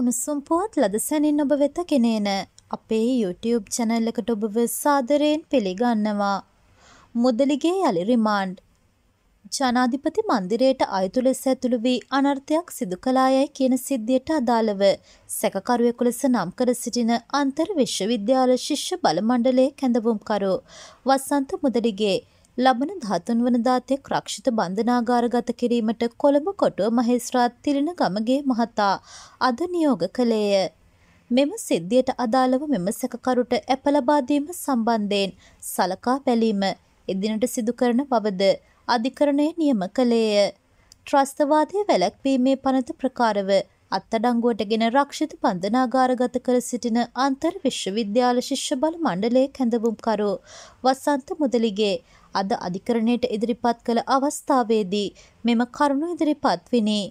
උණුසුම් පුවත් ලදසැනින් ඔබ වෙත ගෙනේන අපේ YouTube channel එකට ඔබව සාදරයෙන් පිළිගන්නවා. මුදලිගේ යලි රිමාන්ඩ් ජනාධිපති මන්දිරයට අයුතු ලෙස ඇතුළු වී අනර්ථයක් සිදු කළායයි කියන සිද්ධියට අදාළව සැකකරුවෙකු ලෙස නම් කර සිටින අන්තර් විශ්වවිද්‍යාල ශිෂ්‍ය බල මණ්ඩලයේ කැඳවුම්කරු වසන්ත මුදලිගේ ලබන දහතුන් වනදා තෙක් රක්ෂිත බන්ධනාගාරගත කිරීමට කොළඹ කොටුව මහේස්ත්‍රාත් තිරිණ ගමගේ මහතා අද නියෝග කළේය. මෙම සිද්ධියට අදාළව මෙම සැකකරුට ඇප ලබාදීම සම්බන්ධයෙන් සලකා බැලීම එදිනට සිදුකරන බවද අධිකරණය නියම කළේය. ත්‍රස්තවාදය වැළැක්වීමේ පනත ප්‍රකාරව අත්තඩංගුවට ගෙන රක්ෂිත පන්දනාගාරගත කර සිටින අන්තර් විශ්වවිද්‍යාල ශිෂ්‍ය බල මණ්ඩලයේ කැඳවුම්කරු වසන්ත මුදලිගේ අද අධිකරණයට ඉදිරිපත් කළ අවස්ථාවේදී මෙම කරුණු ඉදිරිපත් විනේ.